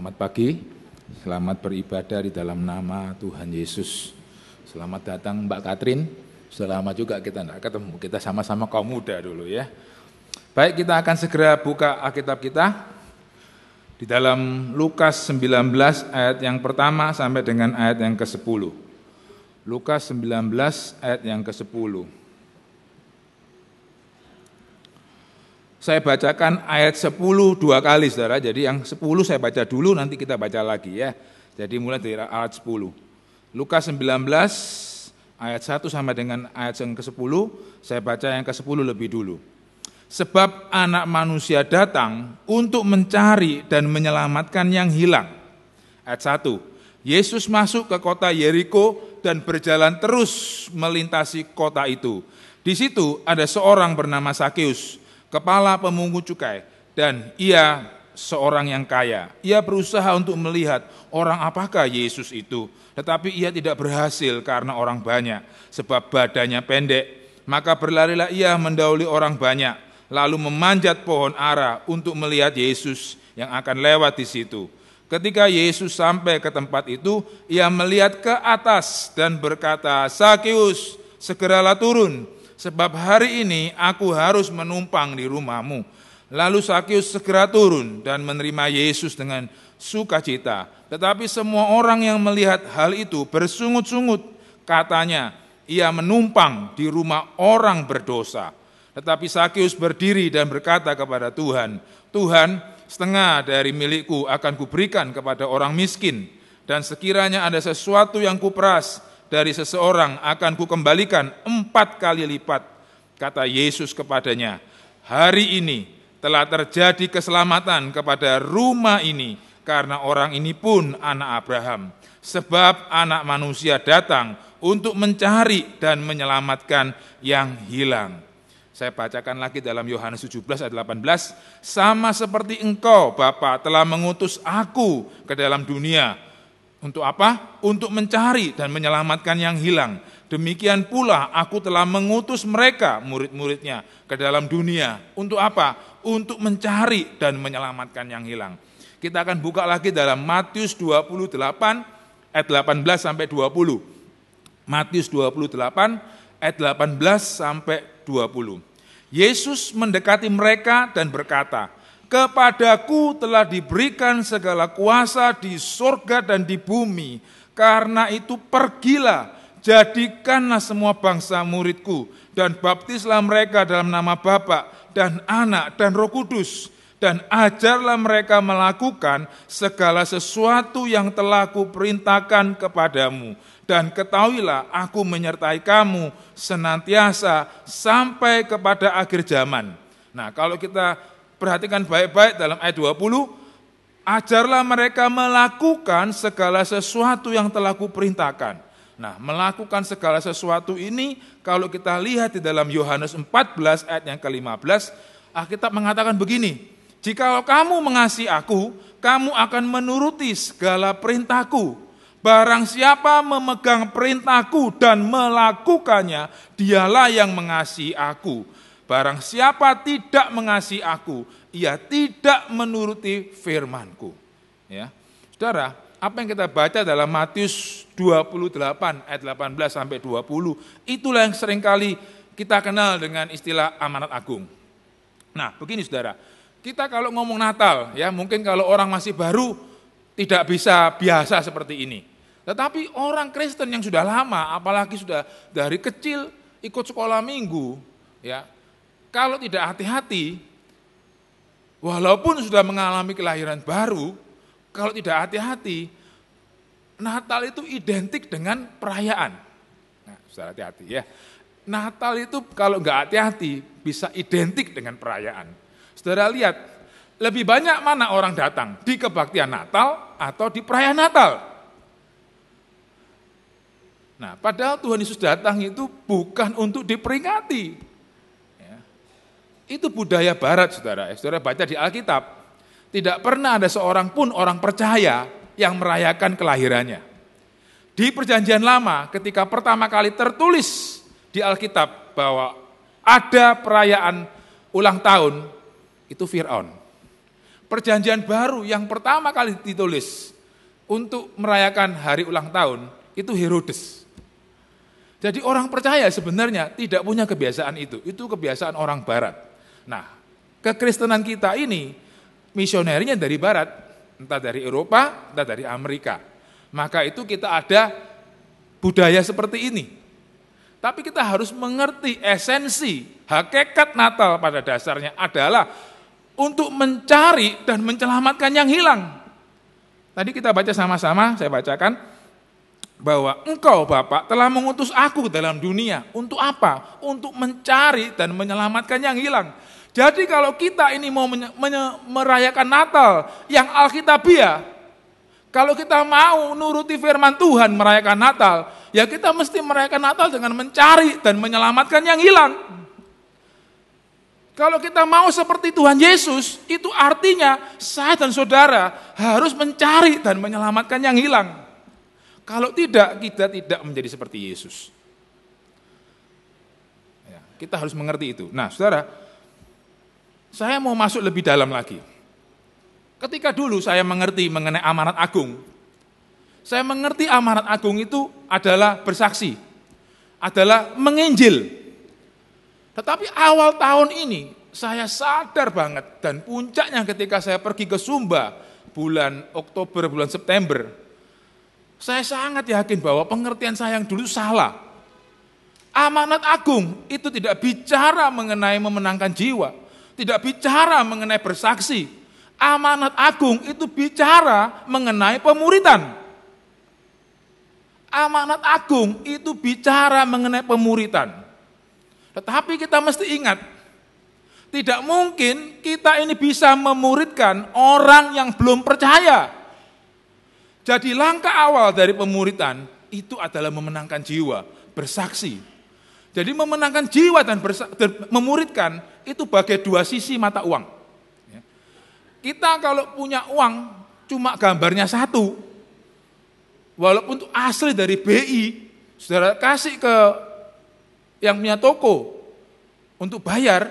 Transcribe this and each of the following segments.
Selamat pagi, selamat beribadah di dalam nama Tuhan Yesus. Selamat datang Mbak Katrin, Selamat juga kita tidak ketemu, kita sama-sama kaum muda dulu ya. Baik, kita akan segera buka Alkitab kita di dalam Lukas 19 ayat yang pertama sampai dengan ayat yang ke-10. Lukas 19 ayat yang ke-10. saya bacakan ayat 10 dua kali saudara. Jadi yang 10 saya baca dulu nanti kita baca lagi ya. Jadi mulai dari ayat 10. Lukas 19 ayat 1 sama dengan ayat yang ke-10, saya baca yang ke-10 lebih dulu. Sebab anak manusia datang untuk mencari dan menyelamatkan yang hilang. Ayat 1. Yesus masuk ke kota Yeriko dan berjalan terus melintasi kota itu. Di situ ada seorang bernama Sakeus kepala pemungut cukai, dan ia seorang yang kaya. Ia berusaha untuk melihat orang apakah Yesus itu, tetapi ia tidak berhasil karena orang banyak, sebab badannya pendek. Maka berlarilah ia mendahului orang banyak, lalu memanjat pohon ara untuk melihat Yesus yang akan lewat di situ. Ketika Yesus sampai ke tempat itu, ia melihat ke atas dan berkata, Sakius, segeralah turun." sebab hari ini aku harus menumpang di rumahmu. Lalu Sakyus segera turun dan menerima Yesus dengan sukacita. Tetapi semua orang yang melihat hal itu bersungut-sungut. Katanya, ia menumpang di rumah orang berdosa. Tetapi Sakyus berdiri dan berkata kepada Tuhan, Tuhan, setengah dari milikku akan kuberikan kepada orang miskin. Dan sekiranya ada sesuatu yang kuperas dari seseorang akan kukembalikan empat kali lipat. Kata Yesus kepadanya, hari ini telah terjadi keselamatan kepada rumah ini karena orang ini pun anak Abraham. Sebab anak manusia datang untuk mencari dan menyelamatkan yang hilang. Saya bacakan lagi dalam Yohanes 17 ayat 18, sama seperti engkau Bapa telah mengutus aku ke dalam dunia untuk apa? Untuk mencari dan menyelamatkan yang hilang. Demikian pula aku telah mengutus mereka, murid-muridnya, ke dalam dunia. Untuk apa? Untuk mencari dan menyelamatkan yang hilang. Kita akan buka lagi dalam Matius 28 ayat 18 sampai 20. Matius 28 ayat 18 sampai 20. Yesus mendekati mereka dan berkata, Kepadaku telah diberikan segala kuasa di sorga dan di bumi. Karena itu pergilah, jadikanlah semua bangsa muridku. Dan baptislah mereka dalam nama Bapa dan anak dan roh kudus. Dan ajarlah mereka melakukan segala sesuatu yang telah kuperintahkan kepadamu dan ketahuilah aku menyertai kamu senantiasa sampai kepada akhir zaman. Nah, kalau kita Perhatikan baik-baik dalam ayat 20. Ajarlah mereka melakukan segala sesuatu yang telah kuperintahkan. Nah, melakukan segala sesuatu ini kalau kita lihat di dalam Yohanes 14 ayat yang ke-15, Alkitab mengatakan begini, jika kamu mengasihi aku, kamu akan menuruti segala perintahku. Barang siapa memegang perintahku dan melakukannya, dialah yang mengasihi aku. Barang siapa tidak mengasihi aku, ia tidak menuruti firmanku. Ya. Saudara, apa yang kita baca dalam Matius 28 ayat 18 sampai 20, itulah yang seringkali kita kenal dengan istilah amanat agung. Nah, begini saudara, kita kalau ngomong Natal, ya mungkin kalau orang masih baru tidak bisa biasa seperti ini. Tetapi orang Kristen yang sudah lama, apalagi sudah dari kecil ikut sekolah minggu, ya kalau tidak hati-hati, walaupun sudah mengalami kelahiran baru, kalau tidak hati-hati, Natal itu identik dengan perayaan. Nah, saudara hati-hati ya. Natal itu kalau nggak hati-hati bisa identik dengan perayaan. Saudara lihat, lebih banyak mana orang datang di kebaktian Natal atau di perayaan Natal? Nah, padahal Tuhan Yesus datang itu bukan untuk diperingati, itu budaya barat saudara. Eh, saudara baca di Alkitab. Tidak pernah ada seorang pun orang percaya yang merayakan kelahirannya. Di perjanjian lama ketika pertama kali tertulis di Alkitab bahwa ada perayaan ulang tahun itu Fir'aun. Perjanjian baru yang pertama kali ditulis untuk merayakan hari ulang tahun itu Herodes. Jadi orang percaya sebenarnya tidak punya kebiasaan itu. Itu kebiasaan orang barat. Nah, kekristenan kita ini misionernya dari barat, entah dari Eropa, entah dari Amerika. Maka itu kita ada budaya seperti ini. Tapi kita harus mengerti esensi, hakikat Natal pada dasarnya adalah untuk mencari dan menyelamatkan yang hilang. Tadi kita baca sama-sama, saya bacakan bahwa engkau Bapak telah mengutus aku dalam dunia. Untuk apa? Untuk mencari dan menyelamatkan yang hilang. Jadi kalau kita ini mau merayakan Natal yang Alkitabiah, kalau kita mau nuruti firman Tuhan merayakan Natal, ya kita mesti merayakan Natal dengan mencari dan menyelamatkan yang hilang. Kalau kita mau seperti Tuhan Yesus, itu artinya saya dan saudara harus mencari dan menyelamatkan yang hilang. Kalau tidak, kita tidak menjadi seperti Yesus. Ya, kita harus mengerti itu. Nah, saudara, saya mau masuk lebih dalam lagi. Ketika dulu saya mengerti mengenai amanat agung, saya mengerti amanat agung itu adalah bersaksi, adalah menginjil. Tetapi awal tahun ini saya sadar banget dan puncaknya ketika saya pergi ke Sumba bulan Oktober, bulan September, saya sangat yakin bahwa pengertian saya yang dulu salah. Amanat agung itu tidak bicara mengenai memenangkan jiwa, tidak bicara mengenai bersaksi. Amanat agung itu bicara mengenai pemuritan. Amanat agung itu bicara mengenai pemuritan. Tetapi kita mesti ingat, tidak mungkin kita ini bisa memuridkan orang yang belum percaya. Jadi langkah awal dari pemuritan itu adalah memenangkan jiwa, bersaksi. Jadi memenangkan jiwa dan, bersa- memuridkan itu bagai dua sisi mata uang. Ya. Kita kalau punya uang cuma gambarnya satu, walaupun itu asli dari BI, saudara kasih ke yang punya toko untuk bayar,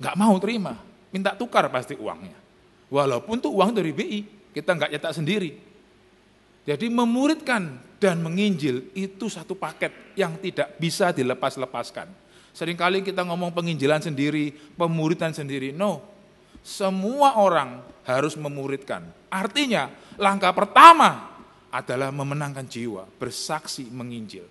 nggak mau terima, minta tukar pasti uangnya. Walaupun itu uang dari BI, kita nggak cetak sendiri. Jadi memuridkan dan menginjil itu satu paket yang tidak bisa dilepas-lepaskan. Seringkali kita ngomong penginjilan sendiri, pemuritan sendiri. No, semua orang harus memuridkan. Artinya langkah pertama adalah memenangkan jiwa, bersaksi menginjil.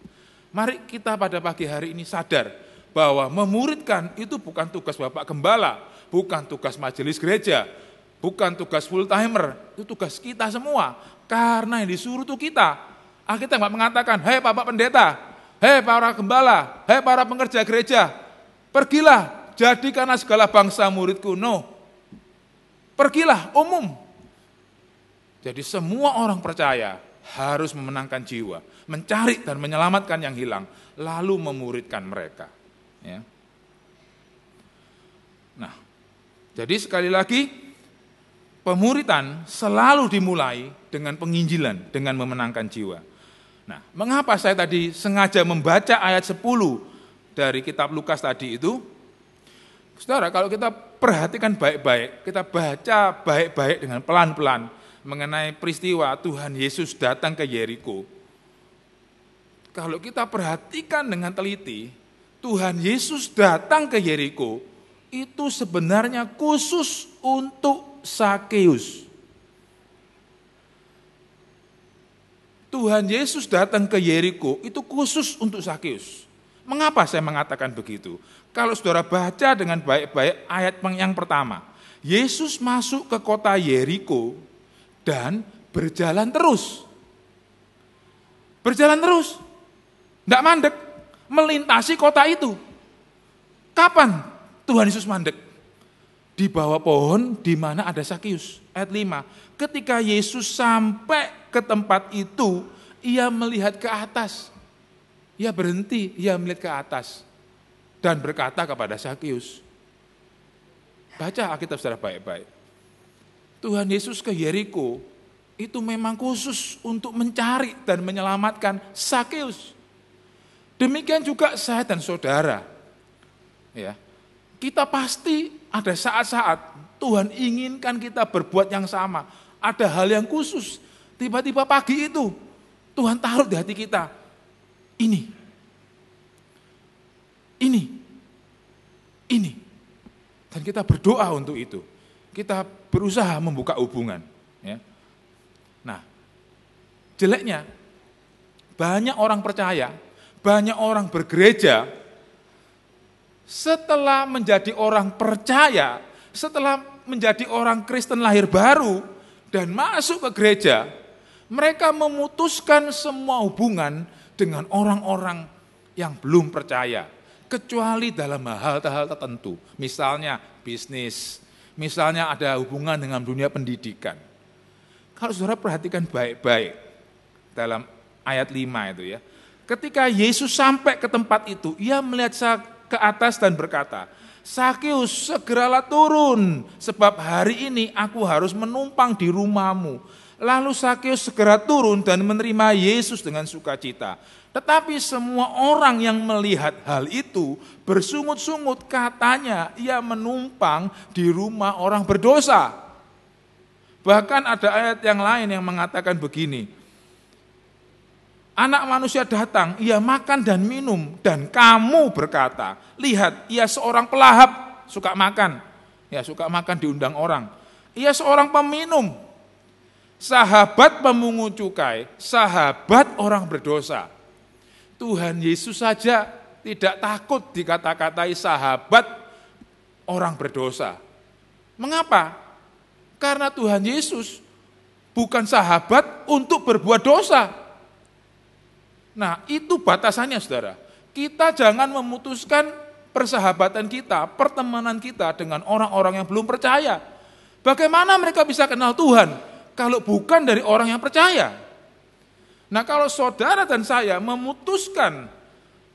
Mari kita pada pagi hari ini sadar bahwa memuridkan itu bukan tugas Bapak Gembala, bukan tugas majelis gereja, bukan tugas full timer, itu tugas kita semua. Karena yang disuruh itu kita. Ah kita nggak mengatakan, hei Bapak Pendeta, hei para gembala, hei para pengerja gereja, pergilah, jadikanlah segala bangsa muridku. No, pergilah umum. Jadi semua orang percaya harus memenangkan jiwa, mencari dan menyelamatkan yang hilang, lalu memuridkan mereka. Ya. Nah, jadi sekali lagi pemuritan selalu dimulai dengan penginjilan, dengan memenangkan jiwa. Nah, mengapa saya tadi sengaja membaca ayat 10 dari kitab Lukas tadi itu? Saudara, kalau kita perhatikan baik-baik, kita baca baik-baik dengan pelan-pelan mengenai peristiwa Tuhan Yesus datang ke Yeriko. Kalau kita perhatikan dengan teliti, Tuhan Yesus datang ke Yeriko itu sebenarnya khusus untuk Sakeus. Tuhan Yesus datang ke Yeriko itu khusus untuk Sakius. Mengapa saya mengatakan begitu? Kalau saudara baca dengan baik-baik ayat yang pertama, Yesus masuk ke kota Yeriko dan berjalan terus. Berjalan terus. Tidak mandek, melintasi kota itu. Kapan Tuhan Yesus mandek? Di bawah pohon di mana ada Sakius. Ayat 5. Ketika Yesus sampai ke tempat itu, ia melihat ke atas. Ia berhenti, ia melihat ke atas. Dan berkata kepada Sakyus, baca Alkitab secara baik-baik. Tuhan Yesus ke Yeriko itu memang khusus untuk mencari dan menyelamatkan Sakyus. Demikian juga saya dan saudara. Ya, kita pasti ada saat-saat Tuhan inginkan kita berbuat yang sama. Ada hal yang khusus. Tiba-tiba pagi itu Tuhan taruh di hati kita. Ini. Ini. Ini. Dan kita berdoa untuk itu. Kita berusaha membuka hubungan. Ya. Nah, jeleknya banyak orang percaya, banyak orang bergereja, setelah menjadi orang percaya, setelah menjadi orang Kristen lahir baru dan masuk ke gereja, mereka memutuskan semua hubungan dengan orang-orang yang belum percaya, kecuali dalam hal-hal tertentu. Misalnya bisnis, misalnya ada hubungan dengan dunia pendidikan. Kalau saudara perhatikan baik-baik dalam ayat 5 itu ya. Ketika Yesus sampai ke tempat itu, ia melihat ke atas dan berkata, Sakeus segeralah turun sebab hari ini aku harus menumpang di rumahmu. Lalu Sakeus segera turun dan menerima Yesus dengan sukacita. Tetapi semua orang yang melihat hal itu bersungut-sungut katanya ia menumpang di rumah orang berdosa. Bahkan ada ayat yang lain yang mengatakan begini, Anak manusia datang, ia makan dan minum, dan kamu berkata, lihat, ia seorang pelahap, suka makan, ya suka makan diundang orang. Ia seorang peminum, sahabat pemungut cukai, sahabat orang berdosa. Tuhan Yesus saja tidak takut dikata-katai sahabat orang berdosa. Mengapa? Karena Tuhan Yesus bukan sahabat untuk berbuat dosa Nah itu batasannya saudara. Kita jangan memutuskan persahabatan kita, pertemanan kita dengan orang-orang yang belum percaya. Bagaimana mereka bisa kenal Tuhan kalau bukan dari orang yang percaya? Nah kalau saudara dan saya memutuskan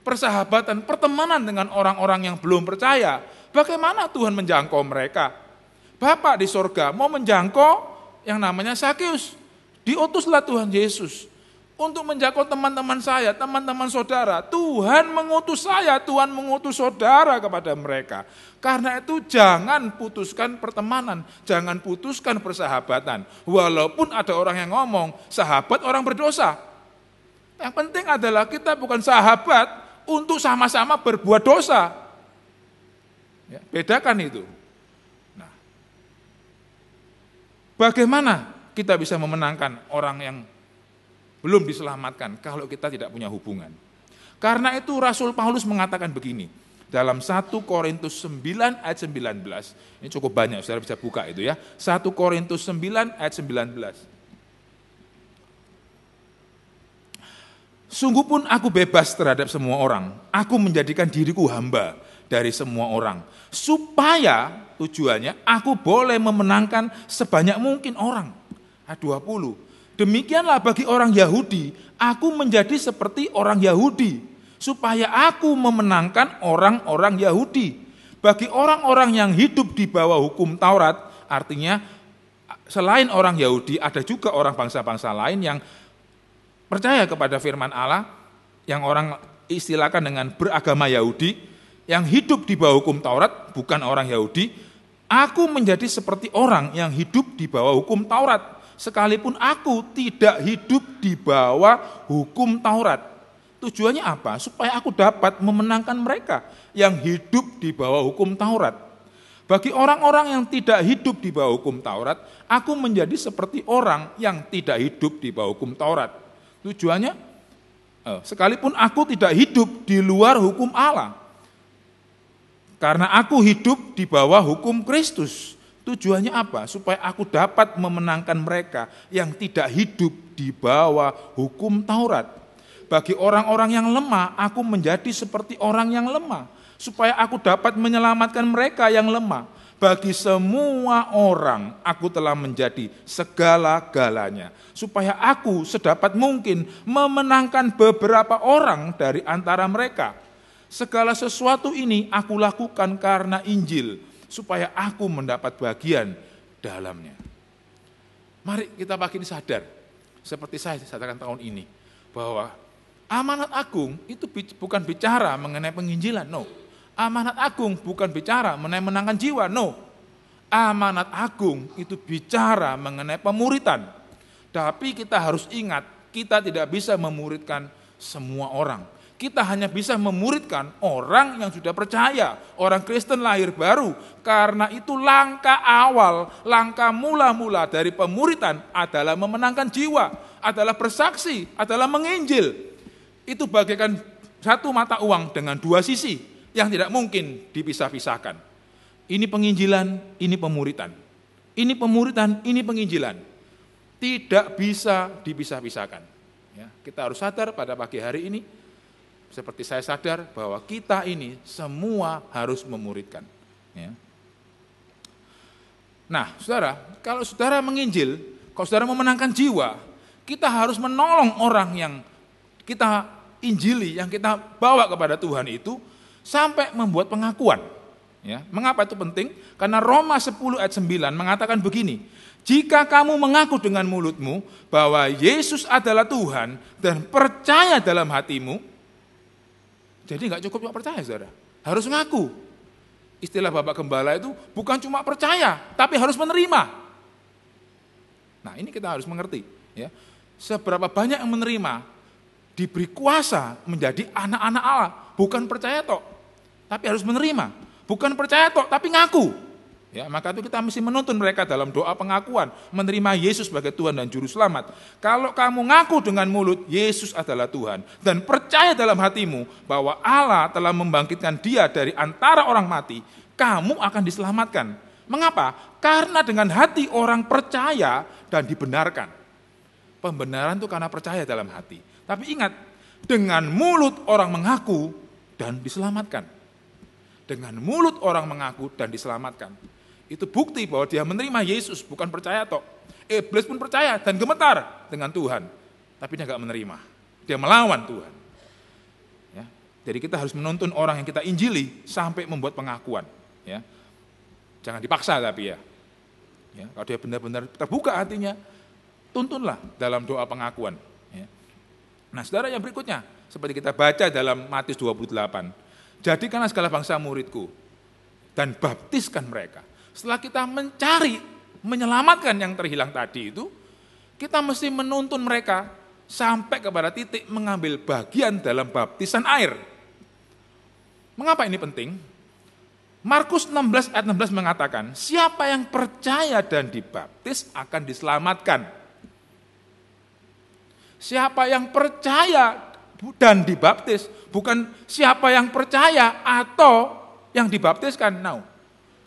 persahabatan, pertemanan dengan orang-orang yang belum percaya, bagaimana Tuhan menjangkau mereka? Bapak di sorga mau menjangkau yang namanya Sakeus. Diutuslah Tuhan Yesus untuk menjangkau teman-teman saya, teman-teman saudara. Tuhan mengutus saya, Tuhan mengutus saudara kepada mereka. Karena itu jangan putuskan pertemanan, jangan putuskan persahabatan. Walaupun ada orang yang ngomong, sahabat orang berdosa. Yang penting adalah kita bukan sahabat untuk sama-sama berbuat dosa. Ya, bedakan itu. Nah, bagaimana kita bisa memenangkan orang yang belum diselamatkan kalau kita tidak punya hubungan. Karena itu Rasul Paulus mengatakan begini, dalam 1 Korintus 9 ayat 19, ini cukup banyak, saudara bisa buka itu ya, 1 Korintus 9 ayat 19. Sungguh pun aku bebas terhadap semua orang, aku menjadikan diriku hamba dari semua orang, supaya tujuannya aku boleh memenangkan sebanyak mungkin orang. 20, nah, Demikianlah bagi orang Yahudi, aku menjadi seperti orang Yahudi, supaya aku memenangkan orang-orang Yahudi. Bagi orang-orang yang hidup di bawah hukum Taurat, artinya selain orang Yahudi, ada juga orang bangsa-bangsa lain yang percaya kepada firman Allah, yang orang istilahkan dengan beragama Yahudi, yang hidup di bawah hukum Taurat, bukan orang Yahudi, aku menjadi seperti orang yang hidup di bawah hukum Taurat sekalipun aku tidak hidup di bawah hukum Taurat. Tujuannya apa? Supaya aku dapat memenangkan mereka yang hidup di bawah hukum Taurat. Bagi orang-orang yang tidak hidup di bawah hukum Taurat, aku menjadi seperti orang yang tidak hidup di bawah hukum Taurat. Tujuannya, eh, sekalipun aku tidak hidup di luar hukum Allah, karena aku hidup di bawah hukum Kristus. Tujuannya apa? Supaya aku dapat memenangkan mereka yang tidak hidup di bawah hukum Taurat. Bagi orang-orang yang lemah, aku menjadi seperti orang yang lemah. Supaya aku dapat menyelamatkan mereka yang lemah. Bagi semua orang, aku telah menjadi segala-galanya. Supaya aku sedapat mungkin memenangkan beberapa orang dari antara mereka. Segala sesuatu ini aku lakukan karena Injil supaya aku mendapat bagian dalamnya. Mari kita pagi ini sadar, seperti saya katakan tahun ini, bahwa amanat agung itu bukan bicara mengenai penginjilan, no. Amanat agung bukan bicara mengenai menangkan jiwa, no. Amanat agung itu bicara mengenai pemuritan. Tapi kita harus ingat, kita tidak bisa memuridkan semua orang kita hanya bisa memuridkan orang yang sudah percaya, orang Kristen lahir baru. Karena itu langkah awal, langkah mula-mula dari pemuritan adalah memenangkan jiwa, adalah bersaksi, adalah menginjil. Itu bagaikan satu mata uang dengan dua sisi yang tidak mungkin dipisah-pisahkan. Ini penginjilan, ini pemuritan. Ini pemuritan, ini penginjilan. Tidak bisa dipisah-pisahkan. Ya, kita harus sadar pada pagi hari ini seperti saya sadar bahwa kita ini semua harus memuridkan. Ya. Nah, saudara, kalau saudara menginjil, kalau saudara memenangkan jiwa, kita harus menolong orang yang kita injili, yang kita bawa kepada Tuhan itu sampai membuat pengakuan. Ya, mengapa itu penting? Karena Roma 10 ayat 9 mengatakan begini, jika kamu mengaku dengan mulutmu bahwa Yesus adalah Tuhan dan percaya dalam hatimu jadi nggak cukup cuma percaya saudara, harus ngaku. Istilah Bapak Gembala itu bukan cuma percaya, tapi harus menerima. Nah ini kita harus mengerti. ya Seberapa banyak yang menerima, diberi kuasa menjadi anak-anak Allah. Bukan percaya tok, tapi harus menerima. Bukan percaya tok, tapi ngaku. Ya, maka itu kita mesti menuntun mereka dalam doa pengakuan, menerima Yesus sebagai Tuhan dan Juru Selamat. Kalau kamu ngaku dengan mulut, Yesus adalah Tuhan. Dan percaya dalam hatimu bahwa Allah telah membangkitkan dia dari antara orang mati, kamu akan diselamatkan. Mengapa? Karena dengan hati orang percaya dan dibenarkan. Pembenaran itu karena percaya dalam hati. Tapi ingat, dengan mulut orang mengaku dan diselamatkan. Dengan mulut orang mengaku dan diselamatkan. Itu bukti bahwa dia menerima Yesus, bukan percaya tok. Iblis pun percaya dan gemetar dengan Tuhan. Tapi dia nggak menerima. Dia melawan Tuhan. Ya. Jadi kita harus menuntun orang yang kita injili sampai membuat pengakuan. Ya. Jangan dipaksa tapi ya. ya. Kalau dia benar-benar terbuka hatinya, tuntunlah dalam doa pengakuan. Ya. Nah saudara yang berikutnya, seperti kita baca dalam Matius 28. Jadikanlah segala bangsa muridku dan baptiskan mereka. Setelah kita mencari, menyelamatkan yang terhilang tadi itu, kita mesti menuntun mereka sampai kepada titik mengambil bagian dalam baptisan air. Mengapa ini penting? Markus 16 ayat 16 mengatakan, siapa yang percaya dan dibaptis akan diselamatkan. Siapa yang percaya dan dibaptis, bukan siapa yang percaya atau yang dibaptiskan. Nah,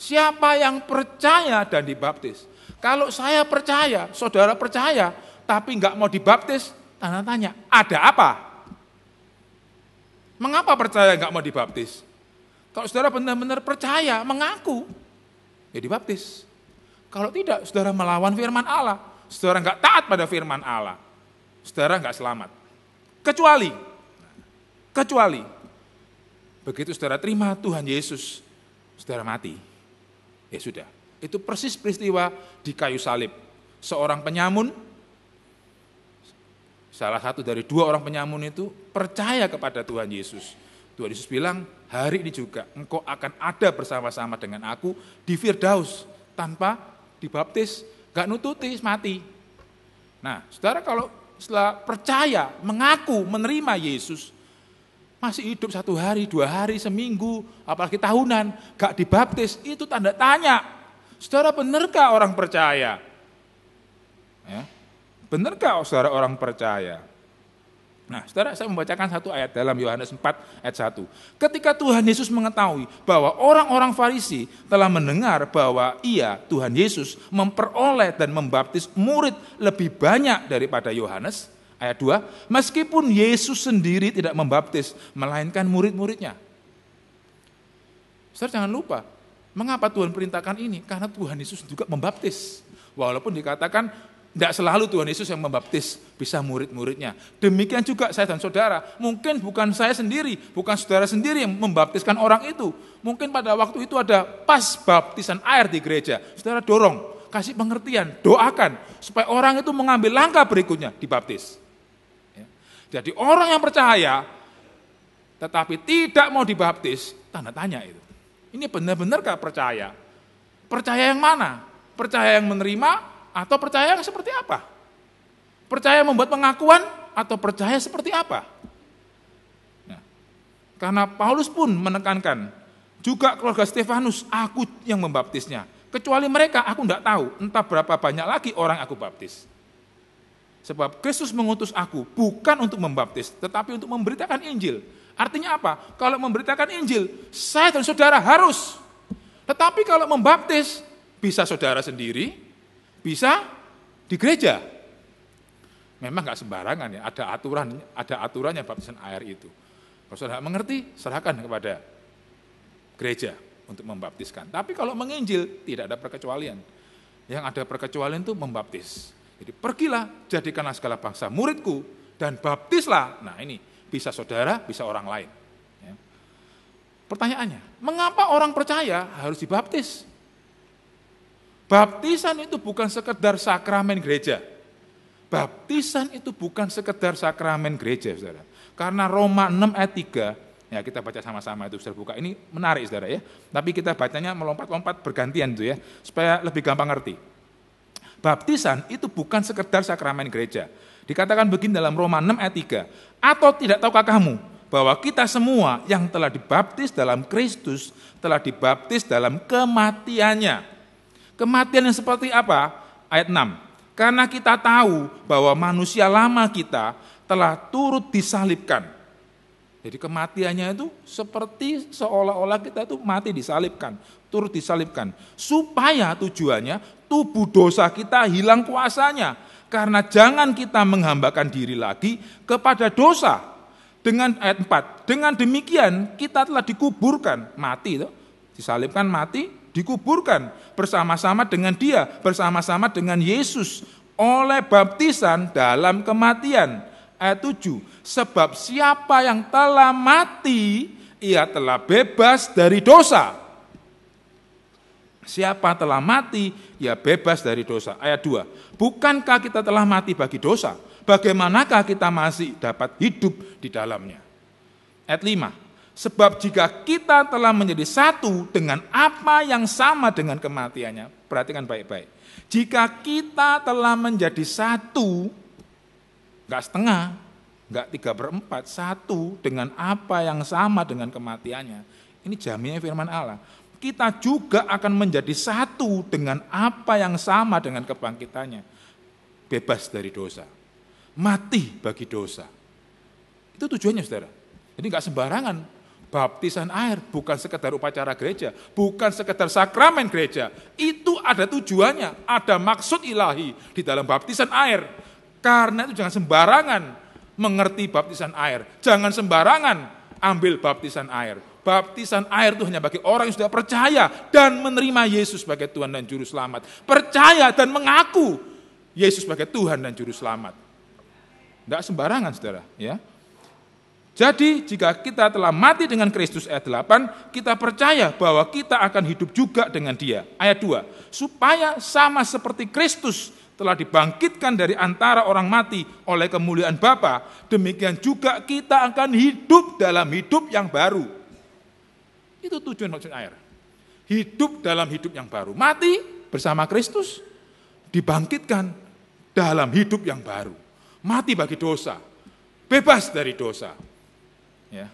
Siapa yang percaya dan dibaptis? Kalau saya percaya, saudara percaya, tapi nggak mau dibaptis, tanda tanya, ada apa? Mengapa percaya nggak mau dibaptis? Kalau saudara benar-benar percaya, mengaku, ya dibaptis. Kalau tidak, saudara melawan firman Allah, saudara nggak taat pada firman Allah, saudara nggak selamat. Kecuali, kecuali, begitu saudara terima Tuhan Yesus, saudara mati. Ya sudah, itu persis peristiwa di kayu salib. Seorang penyamun, salah satu dari dua orang penyamun itu percaya kepada Tuhan Yesus. Tuhan Yesus bilang, hari ini juga engkau akan ada bersama-sama dengan aku di Firdaus tanpa dibaptis, gak nututi, mati. Nah, saudara kalau setelah percaya, mengaku, menerima Yesus, masih hidup satu hari, dua hari, seminggu, apalagi tahunan, gak dibaptis, itu tanda tanya. Saudara benarkah orang percaya? Ya. Benarkah saudara orang percaya? Nah, saudara saya membacakan satu ayat dalam Yohanes 4 ayat 1. Ketika Tuhan Yesus mengetahui bahwa orang-orang Farisi telah mendengar bahwa ia, Tuhan Yesus, memperoleh dan membaptis murid lebih banyak daripada Yohanes, Ayat 2, meskipun Yesus sendiri tidak membaptis, melainkan murid-muridnya. Saudara jangan lupa, mengapa Tuhan perintahkan ini? Karena Tuhan Yesus juga membaptis. Walaupun dikatakan tidak selalu Tuhan Yesus yang membaptis, bisa murid-muridnya. Demikian juga saya dan saudara, mungkin bukan saya sendiri, bukan saudara sendiri yang membaptiskan orang itu. Mungkin pada waktu itu ada pas baptisan air di gereja, saudara dorong, kasih pengertian, doakan supaya orang itu mengambil langkah berikutnya dibaptis. Jadi orang yang percaya tetapi tidak mau dibaptis, tanda tanya itu. Ini benar-benarkah benar percaya? Percaya yang mana? Percaya yang menerima atau percaya yang seperti apa? Percaya membuat pengakuan atau percaya seperti apa? Nah, karena Paulus pun menekankan, juga keluarga Stefanus, aku yang membaptisnya. Kecuali mereka, aku tidak tahu entah berapa banyak lagi orang aku baptis. Sebab Kristus mengutus aku bukan untuk membaptis, tetapi untuk memberitakan Injil. Artinya apa? Kalau memberitakan Injil, saya dan saudara harus. Tetapi kalau membaptis, bisa saudara sendiri, bisa di gereja. Memang nggak sembarangan ya, ada aturan, ada aturannya baptisan air itu. Kalau saudara mengerti, serahkan kepada gereja untuk membaptiskan. Tapi kalau menginjil, tidak ada perkecualian. Yang ada perkecualian itu membaptis. Jadi pergilah, jadikanlah segala bangsa muridku dan baptislah. Nah ini bisa saudara, bisa orang lain. Ya. Pertanyaannya, mengapa orang percaya harus dibaptis? Baptisan itu bukan sekedar sakramen gereja. Baptisan itu bukan sekedar sakramen gereja, saudara. Karena Roma 6 ayat 3, ya kita baca sama-sama itu saudara buka. Ini menarik, saudara ya. Tapi kita bacanya melompat-lompat bergantian itu ya, supaya lebih gampang ngerti. Baptisan itu bukan sekedar sakramen gereja. Dikatakan begini dalam Roma 6 ayat 3. Atau tidak tahukah kamu bahwa kita semua yang telah dibaptis dalam Kristus telah dibaptis dalam kematiannya. Kematian yang seperti apa? Ayat 6. Karena kita tahu bahwa manusia lama kita telah turut disalibkan. Jadi kematiannya itu seperti seolah-olah kita itu mati disalibkan, turut disalibkan. Supaya tujuannya tubuh dosa kita hilang kuasanya. Karena jangan kita menghambakan diri lagi kepada dosa. Dengan ayat 4, dengan demikian kita telah dikuburkan, mati itu. Disalibkan mati, dikuburkan bersama-sama dengan dia, bersama-sama dengan Yesus oleh baptisan dalam kematian. Ayat 7, sebab siapa yang telah mati, ia telah bebas dari dosa. Siapa telah mati, ya bebas dari dosa. Ayat 2. Bukankah kita telah mati bagi dosa? Bagaimanakah kita masih dapat hidup di dalamnya? Ayat 5. Sebab jika kita telah menjadi satu dengan apa yang sama dengan kematiannya, perhatikan baik-baik. Jika kita telah menjadi satu, enggak setengah, enggak tiga berempat, satu dengan apa yang sama dengan kematiannya. Ini jaminnya firman Allah kita juga akan menjadi satu dengan apa yang sama dengan kebangkitannya. Bebas dari dosa. Mati bagi dosa. Itu tujuannya saudara. Jadi nggak sembarangan baptisan air bukan sekedar upacara gereja, bukan sekedar sakramen gereja. Itu ada tujuannya, ada maksud ilahi di dalam baptisan air. Karena itu jangan sembarangan mengerti baptisan air. Jangan sembarangan ambil baptisan air. Baptisan air itu hanya bagi orang yang sudah percaya dan menerima Yesus sebagai Tuhan dan Juru Selamat. Percaya dan mengaku Yesus sebagai Tuhan dan Juru Selamat. Tidak sembarangan saudara. ya. Jadi jika kita telah mati dengan Kristus ayat 8, kita percaya bahwa kita akan hidup juga dengan dia. Ayat 2, supaya sama seperti Kristus telah dibangkitkan dari antara orang mati oleh kemuliaan Bapa, demikian juga kita akan hidup dalam hidup yang baru. Itu tujuan maksud air. Hidup dalam hidup yang baru. Mati bersama Kristus, dibangkitkan dalam hidup yang baru. Mati bagi dosa, bebas dari dosa. Ya.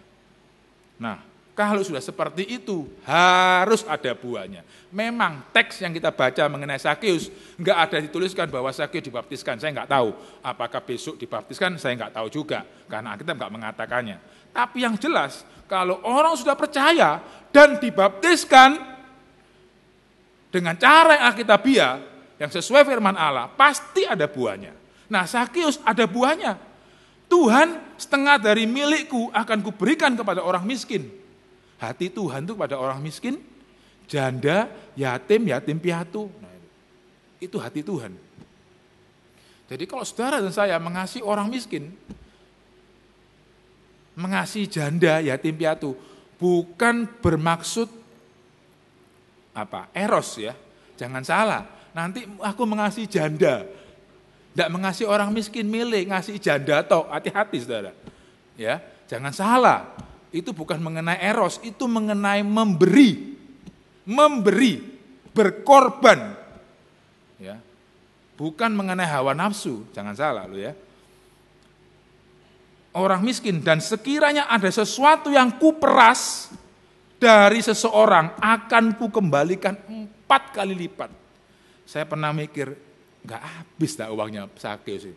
Nah, kalau sudah seperti itu, harus ada buahnya. Memang teks yang kita baca mengenai Sakeus, nggak ada dituliskan bahwa Sakeus dibaptiskan. Saya nggak tahu apakah besok dibaptiskan, saya nggak tahu juga. Karena kita nggak mengatakannya. Tapi yang jelas, kalau orang sudah percaya dan dibaptiskan dengan cara yang alkitabiah, yang sesuai firman Allah, pasti ada buahnya. Nah, Sakius ada buahnya. Tuhan setengah dari milikku akan kuberikan kepada orang miskin. Hati Tuhan itu kepada orang miskin, janda, yatim, yatim piatu. Nah, itu hati Tuhan. Jadi kalau saudara dan saya mengasihi orang miskin, mengasihi janda yatim piatu bukan bermaksud apa eros ya jangan salah nanti aku mengasihi janda tidak mengasihi orang miskin milik ngasih janda atau hati-hati saudara ya jangan salah itu bukan mengenai eros itu mengenai memberi memberi berkorban ya bukan mengenai hawa nafsu jangan salah lo ya orang miskin dan sekiranya ada sesuatu yang kuperas dari seseorang akan ku kembalikan empat kali lipat. Saya pernah mikir, nggak habis dah uangnya sakit sih.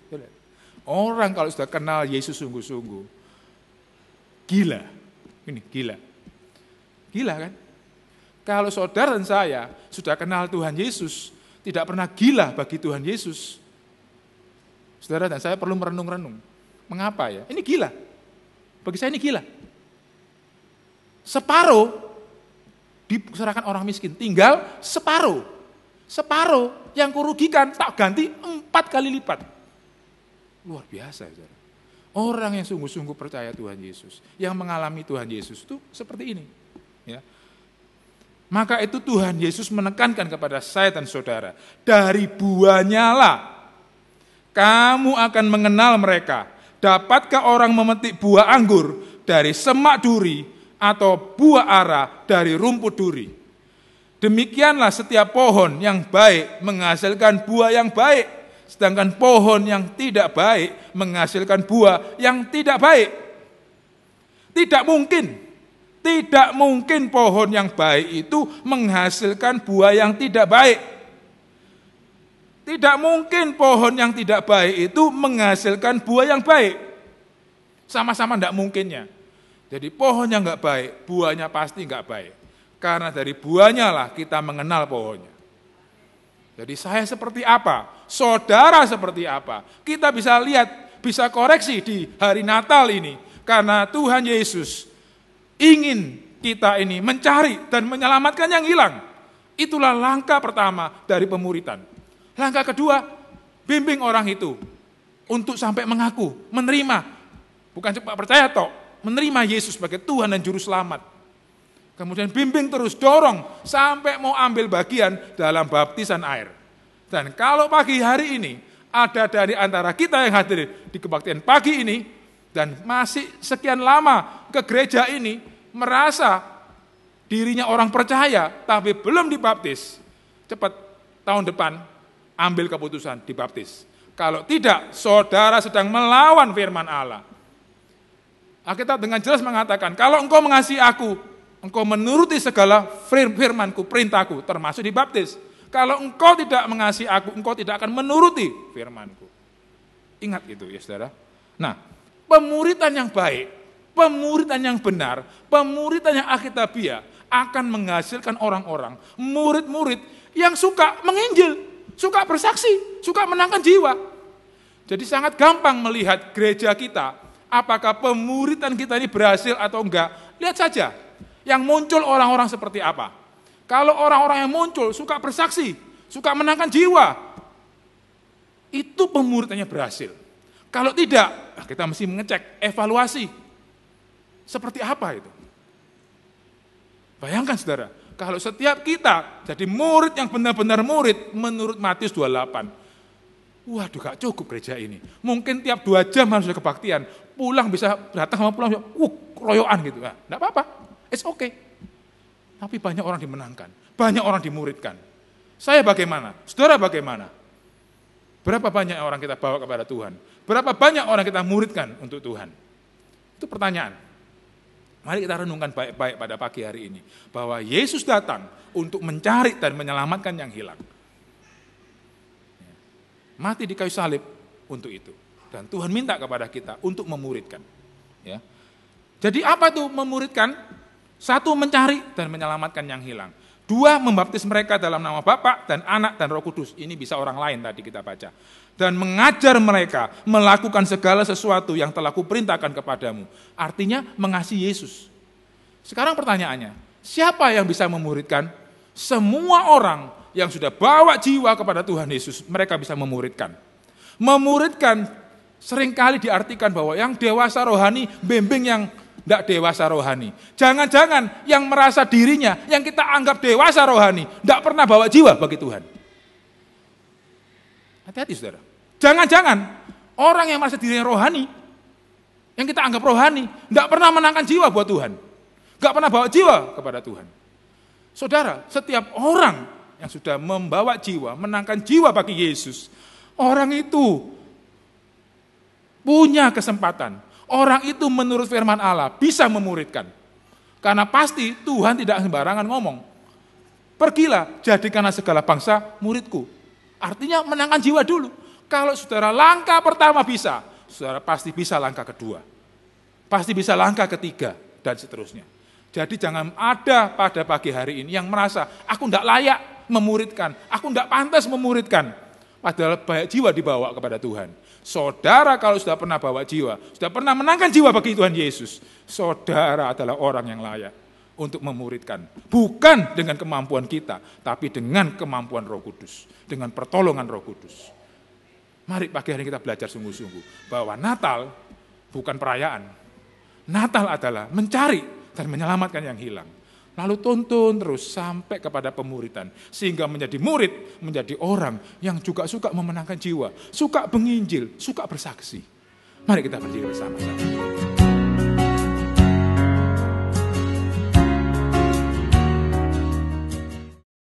Orang kalau sudah kenal Yesus sungguh-sungguh, gila. Ini gila. Gila kan? Kalau saudara dan saya sudah kenal Tuhan Yesus, tidak pernah gila bagi Tuhan Yesus. Saudara dan saya perlu merenung-renung Mengapa ya? Ini gila. Bagi saya ini gila. Separuh diserahkan orang miskin, tinggal separuh. Separuh yang kurugikan tak ganti empat kali lipat. Luar biasa, ya, saudara. Orang yang sungguh-sungguh percaya Tuhan Yesus, yang mengalami Tuhan Yesus itu seperti ini. Ya. Maka itu Tuhan Yesus menekankan kepada saya dan saudara, dari buahnya lah kamu akan mengenal mereka. Dapatkah orang memetik buah anggur dari semak duri atau buah ara dari rumput duri? Demikianlah setiap pohon yang baik menghasilkan buah yang baik, sedangkan pohon yang tidak baik menghasilkan buah yang tidak baik. Tidak mungkin, tidak mungkin pohon yang baik itu menghasilkan buah yang tidak baik tidak mungkin pohon yang tidak baik itu menghasilkan buah yang baik. Sama-sama tidak mungkinnya. Jadi pohon yang nggak baik, buahnya pasti nggak baik. Karena dari buahnya lah kita mengenal pohonnya. Jadi saya seperti apa, saudara seperti apa. Kita bisa lihat, bisa koreksi di hari Natal ini. Karena Tuhan Yesus ingin kita ini mencari dan menyelamatkan yang hilang. Itulah langkah pertama dari pemuritan. Langkah kedua, bimbing orang itu untuk sampai mengaku, menerima. Bukan cepat percaya toh, menerima Yesus sebagai Tuhan dan Juru Selamat. Kemudian bimbing terus, dorong sampai mau ambil bagian dalam baptisan air. Dan kalau pagi hari ini ada dari antara kita yang hadir di kebaktian pagi ini dan masih sekian lama ke gereja ini merasa dirinya orang percaya tapi belum dibaptis, cepat tahun depan ambil keputusan dibaptis. Kalau tidak, saudara sedang melawan firman Allah. Alkitab dengan jelas mengatakan, kalau engkau mengasihi aku, engkau menuruti segala firmanku, perintahku, termasuk dibaptis. Kalau engkau tidak mengasihi aku, engkau tidak akan menuruti firmanku. Ingat itu ya saudara. Nah, pemuritan yang baik, pemuritan yang benar, pemuritan yang akitabiah akan menghasilkan orang-orang, murid-murid yang suka menginjil, suka bersaksi, suka menangkan jiwa. Jadi sangat gampang melihat gereja kita, apakah pemuritan kita ini berhasil atau enggak. Lihat saja, yang muncul orang-orang seperti apa. Kalau orang-orang yang muncul suka bersaksi, suka menangkan jiwa, itu pemuritannya berhasil. Kalau tidak, ah, kita mesti mengecek, evaluasi. Seperti apa itu? Bayangkan saudara, kalau setiap kita jadi murid yang benar-benar murid menurut Matius 28. Waduh gak cukup gereja ini. Mungkin tiap dua jam harus kebaktian. Pulang bisa datang sama pulang, uh, royoan gitu. Nah, gak apa-apa, it's okay. Tapi banyak orang dimenangkan, banyak orang dimuridkan. Saya bagaimana? Saudara bagaimana? Berapa banyak orang kita bawa kepada Tuhan? Berapa banyak orang kita muridkan untuk Tuhan? Itu pertanyaan. Mari kita renungkan baik-baik pada pagi hari ini. Bahwa Yesus datang untuk mencari dan menyelamatkan yang hilang. Ya. Mati di kayu salib untuk itu. Dan Tuhan minta kepada kita untuk memuridkan. Ya. Jadi apa itu memuridkan? Satu mencari dan menyelamatkan yang hilang. Dua, membaptis mereka dalam nama Bapa dan Anak dan Roh Kudus. Ini bisa orang lain tadi kita baca. Dan mengajar mereka melakukan segala sesuatu yang telah kuperintahkan kepadamu. Artinya mengasihi Yesus. Sekarang pertanyaannya, siapa yang bisa memuridkan? Semua orang yang sudah bawa jiwa kepada Tuhan Yesus, mereka bisa memuridkan. Memuridkan seringkali diartikan bahwa yang dewasa rohani bimbing yang tidak dewasa rohani. Jangan-jangan yang merasa dirinya, yang kita anggap dewasa rohani, tidak pernah bawa jiwa bagi Tuhan. Hati-hati saudara. Jangan-jangan orang yang merasa dirinya rohani, yang kita anggap rohani, tidak pernah menangkan jiwa buat Tuhan. Tidak pernah bawa jiwa kepada Tuhan. Saudara, setiap orang yang sudah membawa jiwa, menangkan jiwa bagi Yesus, orang itu punya kesempatan Orang itu menurut firman Allah bisa memuridkan. Karena pasti Tuhan tidak sembarangan ngomong. Pergilah, jadikanlah segala bangsa muridku. Artinya menangkan jiwa dulu. Kalau saudara langkah pertama bisa, saudara pasti bisa langkah kedua. Pasti bisa langkah ketiga, dan seterusnya. Jadi jangan ada pada pagi hari ini yang merasa, aku tidak layak memuridkan, aku tidak pantas memuridkan. Padahal banyak jiwa dibawa kepada Tuhan. Saudara kalau sudah pernah bawa jiwa, sudah pernah menangkan jiwa bagi Tuhan Yesus, saudara adalah orang yang layak untuk memuridkan. Bukan dengan kemampuan kita, tapi dengan kemampuan roh kudus. Dengan pertolongan roh kudus. Mari pagi hari kita belajar sungguh-sungguh bahwa Natal bukan perayaan. Natal adalah mencari dan menyelamatkan yang hilang. Lalu tuntun terus sampai kepada pemuritan. Sehingga menjadi murid, menjadi orang yang juga suka memenangkan jiwa. Suka menginjil, suka bersaksi. Mari kita berdiri bersama-sama.